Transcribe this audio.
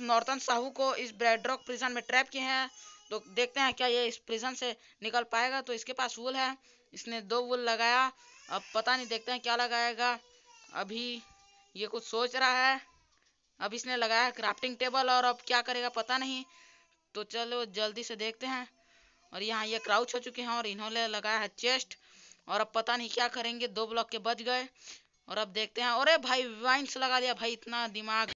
northern Sahu को इस ब्रेडरॉक prison में ट्रैप किए हैं तो देखते हैं क्या ये इस प्रिजन से निकल पाएगा तो इसके पास वुल है इसने दो वुल लगाया अब पता नहीं देखते हैं क्या लगाएगा अभी ये कुछ सोच रहा है अब इसने लगाया क्राफ्टिंग टेबल और अब क्या करेगा पता नहीं तो चलो जल्दी से देखते हैं और यहाँ ये क्राउच हो चुके हैं और इन्होंने लगाया है चेस्ट और अब पता नहीं क्या करेंगे दो ब्लॉक के बच गए और अब देखते हैं अरे भाई वाइन्स लगा दिया भाई इतना दिमाग